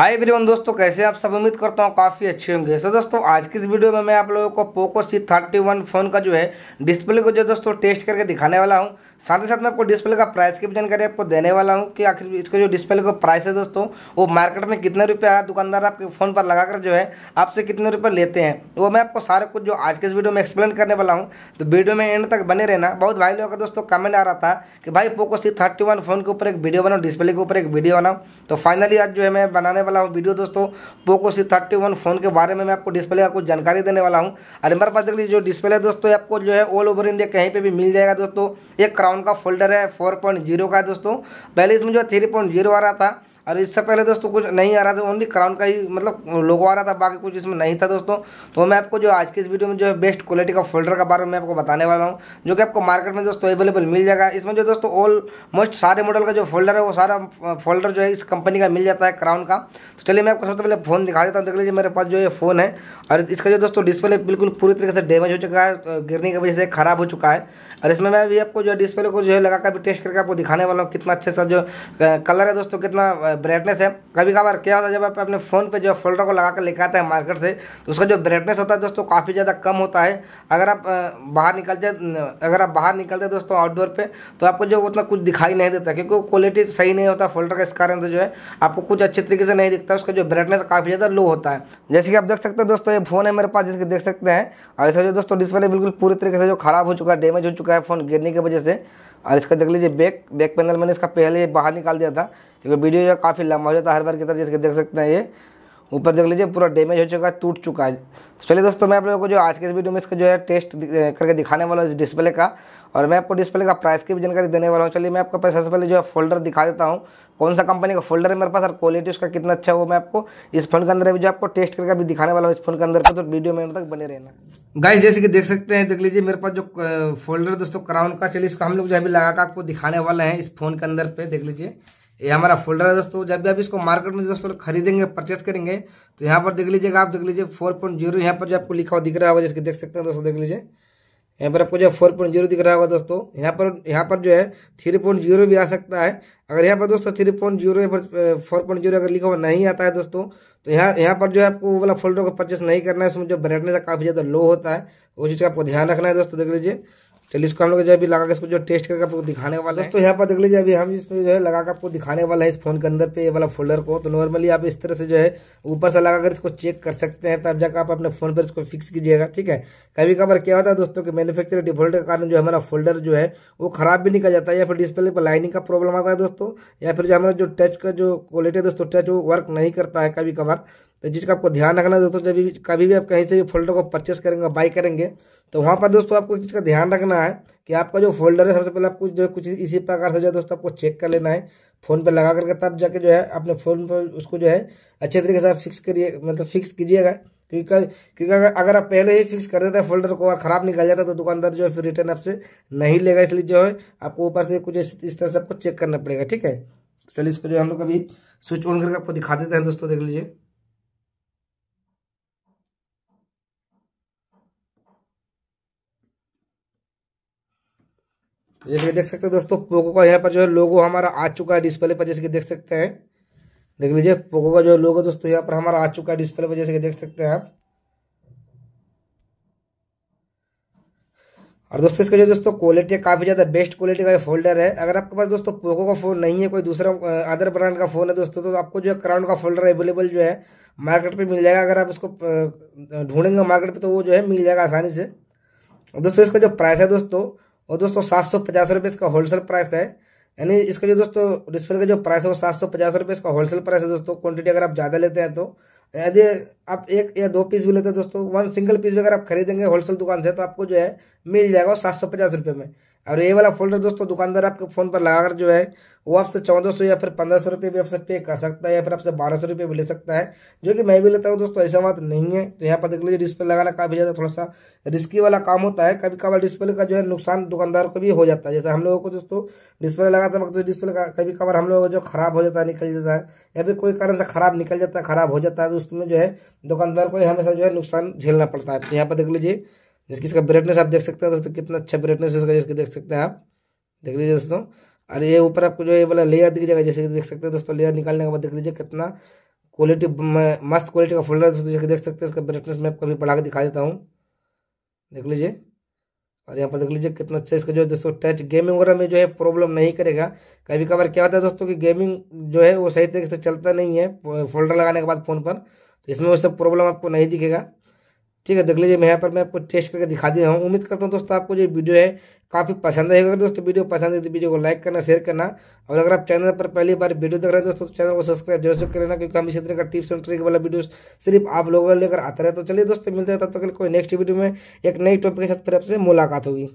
hi everyone दोस्तों कैसे आप सब उम्मीद करता हूँ काफ़ी अच्छे होंगे सो दोस्तों आज की इस वीडियो में मैं आप लोगों को Poco C thirty one phone का जो है डिस्प्ले को जो दोस्तों टेस्ट करके दिखाने वाला हूँ साथ ही साथ मैं आपको डिस्प्ले का प्राइस की भी जानकारी आपको देने वाला हूँ कि आखिर इसके जो डिस्प्ले का प्राइस है दोस्तों वो मार्केट में कितने रुपये है दुकानदार आपके फ़ोन पर लगाकर जो है आपसे कितने रुपये लेते हैं वो मैं आपको सारे कुछ जो आज के इस वीडियो में एक्सप्लेन करने वाला हूँ तो वीडियो में एंड तक बने रहना बहुत भाई लोगों का दोस्तों कमेंट आ रहा था कि भाई पोको सी फ़ोन के ऊपर एक वीडियो बनाओ डिस्प्ले के ऊपर एक वीडियो बनाओ तो फाइनली आज जो है मैं बनाने वाला हूँ वीडियो दोस्तों Poco C thirty one phone के बारे में मैं आपको डिस्प्ले का कुछ जानकारी देने वाला हूँ और मेरे पास देख लीजिए जो डिस्प्ले दोस्तों आपको जो है ऑल ओवर इंडिया कहीं पर भी मिल जाएगा दोस्तों एक क्राउन का फोल्डर है फोर पॉइंट जीरो का दोस्तों पहले इसमें जो थ्री पॉइंट जीरो आ रहा था और इससे पहले दोस्तों कुछ नहीं आ रहा था ओनली क्राउन का ही मतलब लोगो आ रहा था बाकी कुछ इसमें नहीं था दोस्तों तो मैं आपको जो आज की इस वीडियो में जो है बेस्ट क्वालिटी का फोल्डर के बारे में आपको बताने वाला हूँ जो कि आपको मार्केट में दोस्तों अवेलेबल मिल जाएगा इसमें जो दोस्तों ऑल मोस्ट सारे मॉडल का जो फोल्डर है वो सारा फोल्डर जो है इस कंपनी का मिल जाता है क्राउन का तो चलिए मैं आपको सबसे पहले फ़ोन दिखा देता हूँ देख लीजिए मेरे पास जो ये फ़ोन है और इसका जो दोस्तों डिस्प्ले बिल्कुल पूरी तरीके से डैमेज हो चुका है तो गिरने की वजह से खराब हो चुका है और इसमें मैं भी आपको जो डिस्प्ले को जो है लगाकर भी टेस्ट करके आपको दिखाने वाला हूँ कितना अच्छे सा जो कलर है दोस्तों कितना ब्राइटनेस है कभी कभार क्या होता है जब आप अपने फ़ोन पे जो फोल्डर को लगा कर लेकर आते हैं मार्केट से तो उसका जो ब्राइटनेस होता है दोस्तों काफ़ी ज़्यादा कम होता है अगर आप बाहर निकलते अगर आप बाहर निकलते दोस्तों आउटडोर पर तो आपको जो उतना कुछ दिखाई नहीं देता क्योंकि क्वालिटी सही नहीं होता फोल्डर का इस कारण से जो है आपको कुछ अच्छे तरीके से नहीं दिखता उसका जो ब्राइटनेस काफ़ी ज़्यादा लो होता है जैसे कि आप देख सकते हैं दोस्तों ये फ़ोन है मेरे पास जिसके देख सकते हैं और जो दोस्तों डिस्प्ले बिल्कुल पूरी तरीके से जो खराब हो चुका है डैमेज हो चुका है फ़ोन गिरने की वजह से और इसका देख लीजिए बैक बैक पैनल मैंने इसका पहले बाहर निकाल दिया था क्योंकि वीडियो जो काफ़ी लंबा हो जाता है हर बार की तरह जैसे देख सकते हैं ये ऊपर देख लीजिए पूरा डैमेज हो चुका है टूट चुका है तो चलिए दोस्तों मैं आप लोगों को जो आज के इस वीडियो में इसका जो है टेस्ट करके दिखाने वाला हूँ इस डिस्प्ले का और मैं आपको डिस्प्ले का प्राइस की भी जानकारी देने वाला हूँ चलिए मैं आपको सबसे पहले जो है फोल्डर दिखा देता हूँ कौन सा कंपनी का फोल्डर है मेरे पास और क्वालिटी उसका कितना अच्छा है वो मैं आपको इस फोन के अंदर अभी जो आपको टेस्ट करके अभी दिखाने वाला हूँ इस फोन के अंदर तो वीडियो में तक बने रहना गाइस जैसे कि देख सकते हैं देख लीजिए मेरे पास जो फोल्डर दोस्तों क्राउन का चलिए इसका हम लोग जो अभी लगा कर आपको दिखाने वाले हैं इस फोन के अंदर पे देख लीजिए ये हमारा फोल्डर है दोस्तों जब भी आप इसको मार्केट में दोस्तों खरीदेंगे परचेस करेंगे तो यहाँ पर देख लीजिएगा आप देख लीजिए फोर पॉइंट जीरो यहाँ पर जो आपको लिखा हुआ दिख रहा होगा जैसे देख सकते हैं दोस्तों देख लीजिए यहाँ पर आपको जो है फोर पॉइंट जीरो दिख रहा होगा दोस्तों यहाँ पर यहाँ पर जो है थ्री पॉइंट जीरो भी आ सकता है अगर यहाँ पर दोस्तों three point zero four point zero अगर लिखा हुआ नहीं आता है दोस्तों तो यहाँ यहाँ पर जो है आपको वो वाला फोल्डर को परचेस नहीं करना है उसमें जो ब्राइटनेस काफ़ी ज़्यादा लो होता है वो चीज़ का आपको ध्यान रखना है दोस्तों देख लीजिए चलिए इसको हम लोग जो अभी लगा के इसको जो टेस्ट करके आपको दिखाने वाले हैं तो यहाँ पर देख लीजिए अभी हम इसमें जो है लगा के आपको दिखाने वाला है इस फोन के अंदर पे ये वाला फोल्डर को तो नॉर्मली आप इस तरह से जो है ऊपर से लगाकर इसको चेक कर सकते हैं तब जाकर आप अपने फोन पर इसको फिक्स कीजिएगा ठीक है कभी कभार क्या होता है दोस्तों की मैनुफेक्चर डिफॉल्ट के कारण जो हमारा फोल्डर जो है वो खराब भी निकल जाता है या फिर डिस्प्ले पर लाइनिंग का प्रॉब्लम आता है दोस्तों या फिर जो हमारा जो टच का जो क्वालिटी है दोस्तों टच वो वर्क नहीं करता है कभी कभार तो का आपको ध्यान रखना दोस्तों जब भी कभी भी आप कहीं से भी फोल्डर को परचेस करेंगे बाई करेंगे तो वहाँ पर दोस्तों आपको एक चीज़ का ध्यान रखना है कि आपका जो फोल्डर है सबसे पहले आपको जो कुछ इसी प्रकार से जो है दोस्तों आपको चेक कर लेना है फ़ोन पर लगा करके तब जाके जो है अपने फ़ोन पर उसको जो है अच्छे तरीके से आप फिक्स करिए मतलब फिक्स कीजिएगा क्योंकि क्योंकि अगर आप पहले ही फिक्स कर देते हैं फोल्डर को और ख़राब निकल जाता है तो दुकानदार जो है फिर रिटर्न आपसे नहीं लेगा इसलिए जो है आपको ऊपर से कुछ इस तरह से आपको चेक करना पड़ेगा ठीक है चलिए इसको जो हम लोग अभी स्विच ऑन करके आपको दिखा देते हैं दोस्तों देख लीजिए जैसे कि देख सकते हैं दोस्तों पोको का यहाँ पर जो है लोगो हमारा आ चुका है डिस्प्ले पर जैसे कि देख सकते हैं देख लीजिए पोको का जो लोगो दोस्तों यहाँ पर हमारा आ चुका है डिस्प्ले पर जैसे कि देख सकते हैं आप और दोस्तों इसका जो दोस्तों क्वालिटी है काफ़ी ज़्यादा बेस्ट क्वालिटी का ये फोल्डर है अगर आपके पास दोस्तों पोको का फ़ोन नहीं है कोई दूसरा अदर ब्रांड का फ़ोन है दोस्तों तो आपको जो है क्राउन का फोल्डर अवेलेबल जो है मार्केट पे मिल जाएगा अगर आप इसको ढूंढेंगे मार्केट पे तो वो जो है मिल जाएगा आसानी से दोस्तों इसका जो प्राइस है दोस्तों और दोस्तों सात सौ पचास रुपये इसका होलसेल प्राइस है यानी इसका जो दोस्तों रिस्फल का जो प्राइस है वो सात सौ पचास रुपये इसका होलसेल प्राइस है दोस्तों क्वांटिटी अगर आप ज़्यादा लेते हैं तो यदि आप एक या दो पीस भी लेते हैं दोस्तों वन सिंगल पीस भी अगर आप खरीदेंगे होलसेल दुकान से तो आपको जो है मिल जाएगा सात सौ पचास रुपये में और ये वाला फोल्डर दोस्तों दुकानदार आपके फ़ोन पर लगाकर जो है वो आपसे चौदह सौ या फिर पंद्रह सौ रुपये भी आपसे पे कर सकता है या फिर आपसे बारह सौ रुपये भी ले सकता है जो कि मैं भी लेता हूँ दोस्तों ऐसा बात नहीं है तो यहाँ पर देख लीजिए डिस्प्ले लगाना काफ़ी ज़्यादा थोड़ा सा रिस्की वाला काम होता है कभी कभार डिस्प्ले का जो है नुकसान दुकानदार को भी हो जाता है जैसे हम लोगों को दोस्तों डिस्प्ले लगाते वक्त डिस्प्ले का कभी कभार हम लोगों को जो खराब हो जाता है निकल जाता है या फिर कोई कारण से खराब निकल जाता है खराब हो जाता है तो उसमें जो है दुकानदार को हमेशा जो है नुकसान झेलना पड़ता है तो यहाँ पर देख लीजिए जिसकी इसका ब्राइटनेस आप देख सकते हैं दोस्तों कितना अच्छा ब्राइटनेस इसका जैसे देख सकते हैं आप देख लीजिए दोस्तों और ये ऊपर आपको जो ये वाला लेयर दिख जाएगा जैसे देख सकते हैं दोस्तों लेयर निकालने के बाद देख लीजिए कितना क्वालिटी मस्त क्वालिटी का फोल्डर दोस्तों जैसे देख सकते हैं इसका ब्राइटनेस मैं आपको अभी बढ़ा के दिखा देता हूँ देख लीजिए और यहाँ पर देख लीजिए कितना अच्छा इसका जो है दोस्तों टच गेमिंग वगैरह में जो है प्रॉब्लम नहीं करेगा कभी कभार क्या होता है दोस्तों कि गेमिंग जो है वो सही तरीके से चलता नहीं है फोल्डर लगाने के बाद फ़ोन पर तो इसमें वो सब प्रॉब्लम आपको नहीं दिखेगा ठीक है देख लीजिए मैं यहाँ पर मैं आपको टेस्ट करके दिखा दिया हूँ उम्मीद करता हूँ दोस्तों आपको जो वीडियो है काफ़ी पसंद आएगा दोस्तों वीडियो पसंद है तो वीडियो को लाइक करना शेयर करना और अगर आप चैनल पर पहली बार वीडियो देख रहे हैं दोस्तों तो चैनल को सब्सक्राइब जरूर से कर लेना क्योंकि हम इसी तरह का टिप्स एंड ट्रिक वाला वीडियो सिर्फ आप लोगों को लेकर आता रहे तो चलिए दोस्तों मिलते हैं तब तक कोई नेक्स्ट वीडियो में एक नई टॉपिक के साथ फिर आपसे मुलाकात होगी